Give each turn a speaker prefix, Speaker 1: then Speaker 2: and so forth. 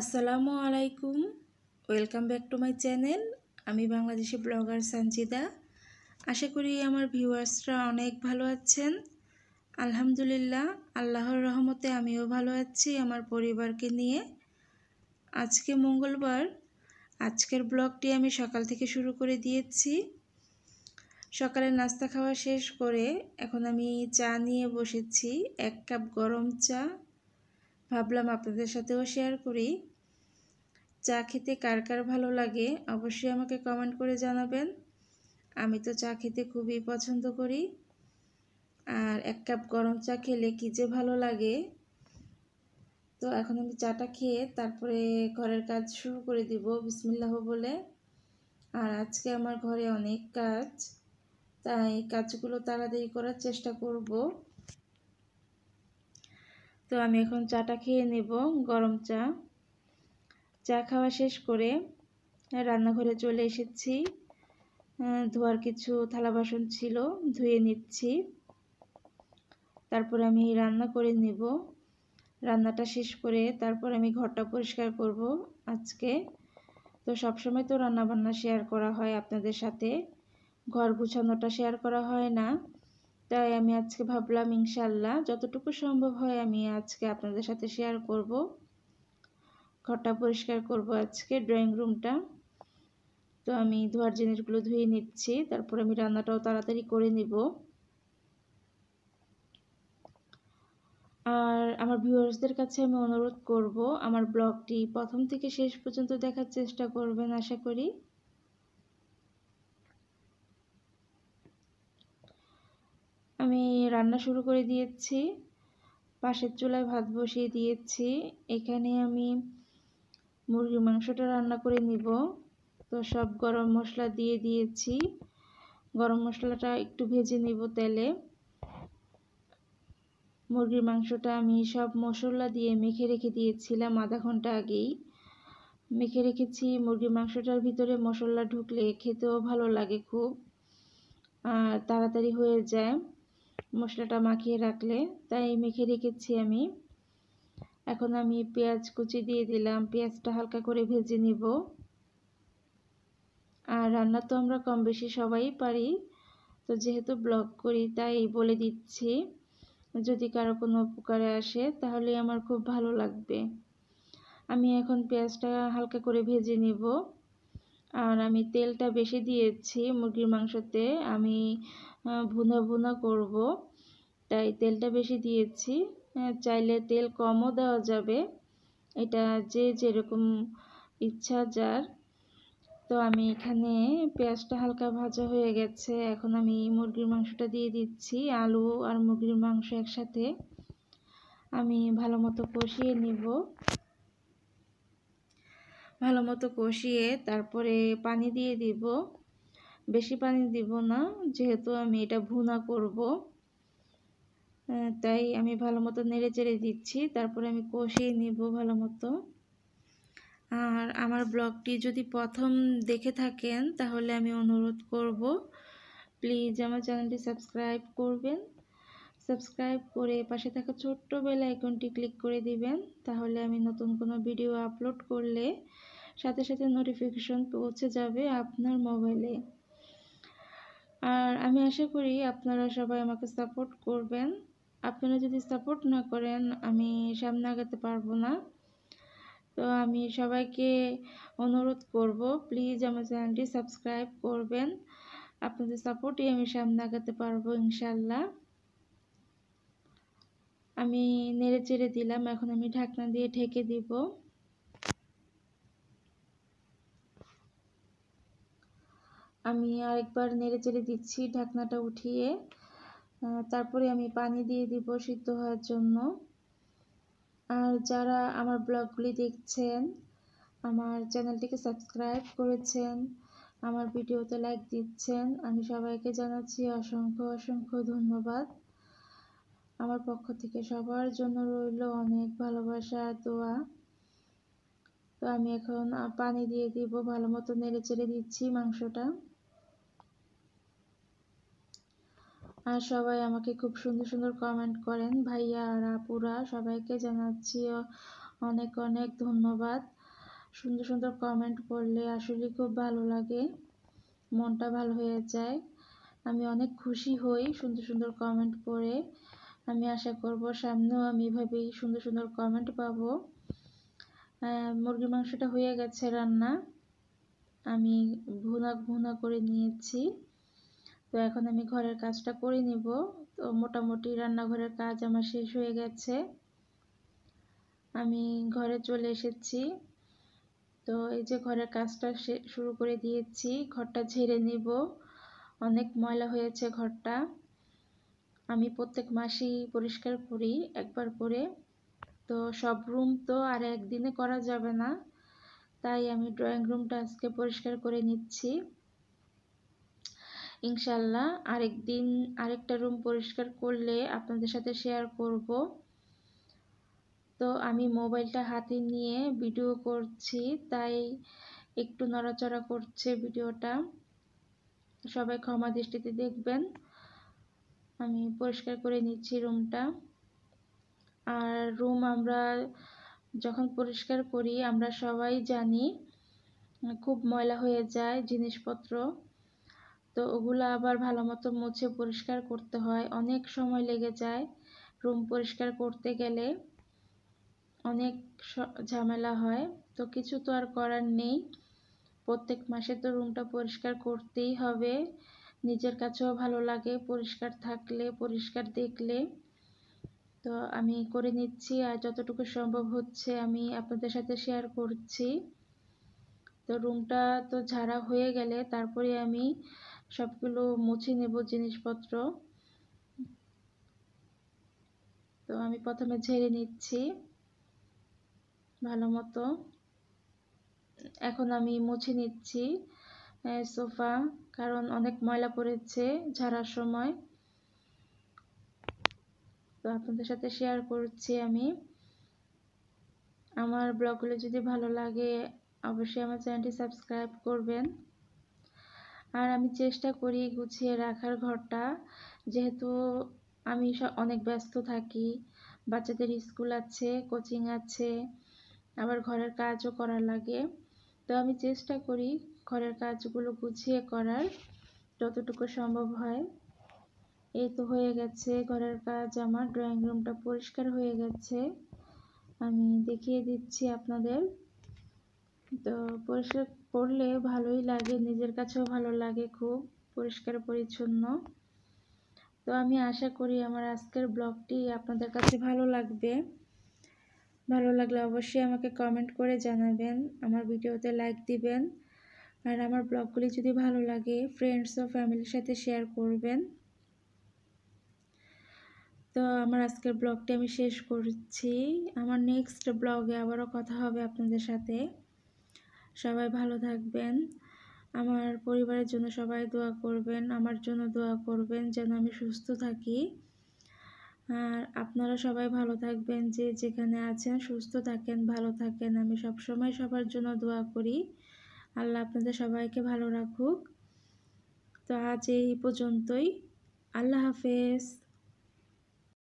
Speaker 1: আসসালামু আলাইকুম welcome back to my channel আমি বাংলাদেশি ব্লগার সঞ্জিদা আশা করি আমার ভিউয়ার্সরা অনেক ভালো আছেন আলহামদুলিল্লাহ আল্লাহর রহমতে আমিও ভালো আছি আমার পরিবারকে নিয়ে আজকে মঙ্গলবার আজকের ব্লগটি আমি সকাল থেকে শুরু করে দিয়েছি সকালে নাস্তা খাওয়া শেষ করে এখন আমি চা নিয়ে বসেছি এক কাপ গরম চা ভাবলাম আপনাদের সাথেও শেয়ার করি চা খেতে কার কার ভালো লাগে অবশ্যই আমাকে কমেন্ট করে জানাবেন আমি তো চা খেতে খুবই পছন্দ করি আর এক কাপ গরম চা খেলে কী যে ভালো লাগে তো এখন আমি চাটা খেয়ে তারপরে ঘরের কাজ শুরু করে দিব বিসমিল্লাহ বলে আর আজকে আমার ঘরে অনেক কাজ তাই কাজগুলো তাড়াতাড়ি করার চেষ্টা করব তো আমি এখন চাটা খেয়ে নেব গরম চা চা খাওয়া শেষ করে রান্নাঘরে চলে এসেছি ধোয়ার কিছু থালা বাসন ছিল ধুয়ে নিচ্ছি তারপর আমি রান্না করে নেব রান্নাটা শেষ করে তারপর আমি ঘরটা পরিষ্কার করব আজকে তো সবসময় তো রান্নাবান্না শেয়ার করা হয় আপনাদের সাথে ঘর গুছানোটা শেয়ার করা হয় না তাই আমি আজকে ভাবলাম ইনশাল্লাহ যতটুকু সম্ভব হয় আমি আজকে আপনাদের সাথে শেয়ার করব ঘরটা পরিষ্কার করব আজকে ড্রয়িং রুমটা তো আমি ধোয়ার জিনিসগুলো ধুয়ে নিচ্ছি তারপর আমি রান্নাটাও তাড়াতাড়ি করে নিব আর আমার ভিউয়ার্সদের কাছে আমি অনুরোধ করব আমার ব্লগটি প্রথম থেকে শেষ পর্যন্ত দেখার চেষ্টা করবেন আশা করি রান্না শুরু করে দিয়েছি পাশের চুলায় ভাত বসিয়ে দিয়েছি এখানে আমি মুরগির মাংসটা রান্না করে নিব তো সব গরম মশলা দিয়ে দিয়েছি গরম মশলাটা একটু ভেজে নিব তেলে মুরগির মাংসটা আমি সব মশলা দিয়ে মেখে রেখে দিয়েছিলাম আধা ঘন্টা আগেই মেখে রেখেছি মুরগির মাংসটার ভিতরে মশলা ঢুকলে খেতেও ভালো লাগে খুব আর তাড়াতাড়ি হয়ে যায় মশলাটা মাখিয়ে রাখলে তাই মেখে রেখেছি আমি এখন আমি পেঁয়াজ কুচি দিয়ে দিলাম পেঁয়াজটা হালকা করে ভেজে নিব আর রান্না তো আমরা কম বেশি সবাই পারি তো যেহেতু ব্লগ করি তাই বলে দিচ্ছি যদি কারো কোনো উপকারে আসে তাহলে আমার খুব ভালো লাগবে আমি এখন পেঁয়াজটা হালকা করে ভেজে নিব আর আমি তেলটা বেশি দিয়েছি মুরগির মাংসতে আমি ভুনা ভুনা করব তাই তেলটা বেশি দিয়েছি চাইলে তেল কমও দেওয়া যাবে এটা যে যেরকম ইচ্ছা যার তো আমি এখানে পেঁয়াজটা হালকা ভাজা হয়ে গেছে এখন আমি মুরগির মাংসটা দিয়ে দিচ্ছি আলু আর মুরগির মাংস একসাথে আমি ভালো মতো কষিয়ে নিব ভালো মতো কষিয়ে তারপরে পানি দিয়ে দিব বেশি পানি দিব না যেহেতু আমি এটা ভুনা করব তাই আমি ভালো মতো নেড়ে চেড়ে দিচ্ছি তারপরে আমি কষিয়ে নিব ভালো মতো আর আমার ব্লগটি যদি প্রথম দেখে থাকেন তাহলে আমি অনুরোধ করব প্লিজ আমার চ্যানেলটি সাবস্ক্রাইব করবেন সাবস্ক্রাইব করে পাশে থাকা ছোট্ট বেল আইকনটি ক্লিক করে দিবেন তাহলে আমি নতুন কোনো ভিডিও আপলোড করলে সাথে সাথে নোটিফিকেশন পৌঁছে যাবে আপনার মোবাইলে আর আমি আশা করি আপনারা সবাই আমাকে সাপোর্ট করবেন আপনারা যদি সাপোর্ট না করেন আমি সামনে আগাতে পারবো না তো আমি সবাইকে অনুরোধ করব প্লিজ আমার চ্যানেলটি সাবস্ক্রাইব করবেন আপনাদের সাপোর্টই আমি সামনে আগাতে পারবো ইনশাল্লাহ আমি নেড়ে চেড়ে দিলাম এখন আমি ঢাকনা দিয়ে ঢেকে দিব আমি আরেকবার নেড়ে চেড়ে দিচ্ছি ঢাকনাটা উঠিয়ে তারপরে আমি পানি দিয়ে দিব সিদ্ধ হওয়ার জন্য আর যারা আমার ব্লগগুলি দেখছেন আমার চ্যানেলটিকে সাবস্ক্রাইব করেছেন আমার ভিডিওতে লাইক দিচ্ছেন আমি সবাইকে জানাচ্ছি অসংখ্য অসংখ্য ধন্যবাদ আমার পক্ষ থেকে সবার জন্য রইল অনেক ভালোবাসা দোয়া তো আমি এখন পানি দিয়ে দিব ভালো মতো নেড়ে চেড়ে দিচ্ছি মাংসটা আর সবাই আমাকে খুব সুন্দর সুন্দর কমেন্ট করেন ভাইয়া আর আপুরা সবাইকে জানাচ্ছি অনেক অনেক ধন্যবাদ সুন্দর সুন্দর কমেন্ট করলে আসলে খুব ভালো লাগে মনটা ভালো হয়ে যায় আমি অনেক খুশি হই সুন্দর সুন্দর কমেন্ট পড়ে আমি আশা করব সামনেও আমি এভাবেই সুন্দর সুন্দর কমেন্ট পাবো মুরগির মাংসটা হয়ে গেছে রান্না আমি ভুনা ভুনা করে নিয়েছি তো এখন আমি ঘরের কাজটা করে নিব তো মোটামুটি রান্নাঘরের কাজ আমার শেষ হয়ে গেছে আমি ঘরে চলে এসেছি তো এই যে ঘরের কাজটা শুরু করে দিয়েছি ঘরটা ঝেড়ে নিব অনেক ময়লা হয়েছে ঘরটা আমি প্রত্যেক মাসেই পরিষ্কার করি একবার করে তো সব রুম তো আর একদিনে করা যাবে না তাই আমি ড্রয়িং রুমটা আজকে পরিষ্কার করে নিচ্ছি ইনশাল্লাহ আরেকদিন আরেকটা রুম পরিষ্কার করলে আপনাদের সাথে শেয়ার করব তো আমি মোবাইলটা হাতে নিয়ে ভিডিও করছি তাই একটু নড়াচড়া করছে ভিডিওটা সবাই ক্ষমা দৃষ্টিতে দেখবেন আমি পরিষ্কার করে নিচ্ছি রুমটা আর রুম আমরা যখন পরিষ্কার করি আমরা সবাই জানি খুব ময়লা হয়ে যায় জিনিসপত্র তো ওগুলো আবার ভালো মতো মুছে পরিষ্কার করতে হয় অনেক সময় লেগে যায় রুম পরিষ্কার করতে গেলে অনেক ঝামেলা হয় তো কিছু তো আর করার নেই প্রত্যেক মাসে তো রুমটা পরিষ্কার করতেই হবে নিজের কাছেও ভালো লাগে পরিষ্কার থাকলে পরিষ্কার দেখলে তো আমি করে নিচ্ছি আর যতটুকু সম্ভব হচ্ছে আমি আপনাদের সাথে শেয়ার করছি তো রুমটা তো ঝাড়া হয়ে গেলে তারপরে আমি সবগুলো মুছে নেব জিনিসপত্র তো আমি প্রথমে ঝেড়ে নিচ্ছি ভালো মতো এখন আমি মুছে নিচ্ছি সোফা কারণ অনেক ময়লা পড়েছে ঝাড়ার সময় তো আপনাদের সাথে শেয়ার করছি আমি আমার ব্লগগুলো যদি ভালো লাগে অবশ্যই আমার চ্যানেলটি সাবস্ক্রাইব করবেন আর আমি চেষ্টা করি গুছিয়ে রাখার ঘরটা যেহেতু আমি অনেক ব্যস্ত থাকি বাচ্চাদের স্কুল আছে কোচিং আছে আবার ঘরের কাজও করার লাগে তো আমি চেষ্টা করি ঘরের কাজগুলো গুছিয়ে করার যতটুকু সম্ভব হয় এই তো হয়ে গেছে ঘরের কাজ আমার ড্রয়িং রুমটা পরিষ্কার হয়ে গেছে আমি দেখিয়ে দিচ্ছি আপনাদের তো পরিষ্কার করলে ভালোই লাগে নিজের কাছেও ভালো লাগে খুব পরিষ্কার পরিচ্ছন্ন তো আমি আশা করি আমার আজকের ব্লগটি আপনাদের কাছে ভালো লাগবে ভালো লাগলে অবশ্যই আমাকে কমেন্ট করে জানাবেন আমার ভিডিওতে লাইক দিবেন আর আমার ব্লগগুলি যদি ভালো লাগে ফ্রেন্ডস ও ফ্যামিলির সাথে শেয়ার করবেন তো আমার আজকের ব্লগটি আমি শেষ করছি আমার নেক্সট ব্লগে আবারও কথা হবে আপনাদের সাথে সবাই ভালো থাকবেন আমার পরিবারের জন্য সবাই দোয়া করবেন আমার জন্য দোয়া করবেন যেন আমি সুস্থ থাকি আর আপনারা সবাই ভালো থাকবেন যে যেখানে আছেন সুস্থ থাকেন ভালো থাকেন আমি সব সময় সবার জন্য দোয়া করি আল্লাহ আপনাদের সবাইকে ভালো রাখুক তো আজ এই পর্যন্তই আল্লাহ হাফেজ